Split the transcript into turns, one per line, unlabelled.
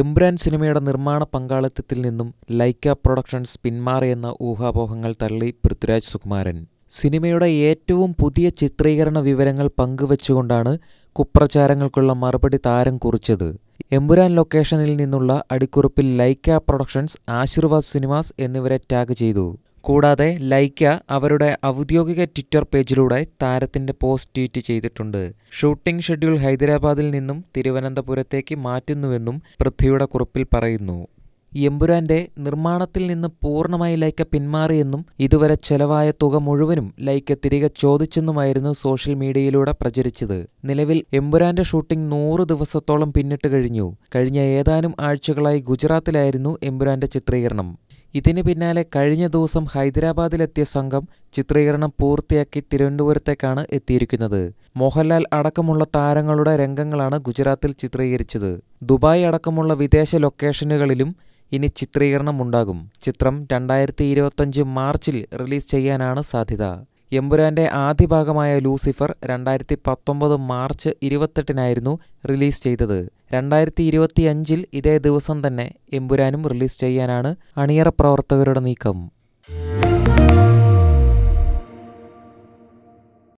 എംബ്രാൻ സിനിമയുടെ നിർമ്മാണ പങ്കാളിത്തത്തിൽ നിന്നും ലൈക്ക പ്രൊഡക്ഷൻസ് പിന്മാറിയെന്ന ഊഹാപോഹങ്ങൾ തള്ളി പൃഥ്വിരാജ് സുകുമാരൻ സിനിമയുടെ ഏറ്റവും പുതിയ ചിത്രീകരണ വിവരങ്ങൾ പങ്കുവച്ചുകൊണ്ടാണ് കുപ്രചാരങ്ങൾക്കുള്ള മറുപടി താരം കുറിച്ചത് എമ്പുരാൻ ലൊക്കേഷനിൽ നിന്നുള്ള അടിക്കുറിപ്പിൽ ലൈക്ക പ്രൊഡക്ഷൻസ് ആശീർവാദ് സിനിമാസ് എന്നിവരെ ടാഗ് ചെയ്തു കൂടാതെ ലൈക്ക അവരുടെ ഔദ്യോഗിക ട്വിറ്റർ പേജിലൂടെ താരത്തിന്റെ പോസ്റ്റ് ട്വീറ്റ് ചെയ്തിട്ടുണ്ട് ഷൂട്ടിംഗ് ഷെഡ്യൂൾ ഹൈദരാബാദിൽ നിന്നും തിരുവനന്തപുരത്തേക്ക് മാറ്റുന്നുവെന്നും പൃഥ്വിയുടെ കുറിപ്പിൽ പറയുന്നു എമ്പുരാന്റെ നിർമ്മാണത്തിൽ നിന്ന് പൂർണ്ണമായി ലൈക്ക പിന്മാറിയെന്നും ഇതുവരെ ചെലവായ തുക മുഴുവനും ലൈക്ക തിരികെ ചോദിച്ചെന്നുമായിരുന്നു സോഷ്യൽ മീഡിയയിലൂടെ പ്രചരിച്ചത് നിലവിൽ എമ്പുരാന്റെ ഷൂട്ടിംഗ് നൂറ് ദിവസത്തോളം പിന്നിട്ട് കഴിഞ്ഞു കഴിഞ്ഞ ഏതാനും ആഴ്ചകളായി ഗുജറാത്തിലായിരുന്നു എമ്പുരാന്റെ ചിത്രീകരണം ഇതിന് പിന്നാലെ കഴിഞ്ഞ ദിവസം ഹൈദരാബാദിലെത്തിയ സംഘം ചിത്രീകരണം പൂർത്തിയാക്കി തിരുവനന്തപുരത്തേക്കാണ് എത്തിയിരിക്കുന്നത് മോഹൻലാൽ അടക്കമുള്ള താരങ്ങളുടെ രംഗങ്ങളാണ് ഗുജറാത്തിൽ ചിത്രീകരിച്ചത് ദുബായ് അടക്കമുള്ള വിദേശ ലൊക്കേഷനുകളിലും ഇനി ചിത്രീകരണം ഉണ്ടാകും ചിത്രം രണ്ടായിരത്തി ഇരുപത്തഞ്ച് മാർച്ചിൽ റിലീസ് ചെയ്യാനാണ് സാധ്യത എമ്പുരാന്റെ ആദ്യ ഭാഗമായ ലൂസിഫർ രണ്ടായിരത്തി പത്തൊമ്പത് മാർച്ച് ഇരുപത്തെട്ടിനായിരുന്നു റിലീസ് ചെയ്തത് രണ്ടായിരത്തി ഇരുപത്തിയഞ്ചിൽ ഇതേ ദിവസം തന്നെ എമ്പുരാനും റിലീസ് ചെയ്യാനാണ് അണിയറ പ്രവർത്തകരുടെ നീക്കം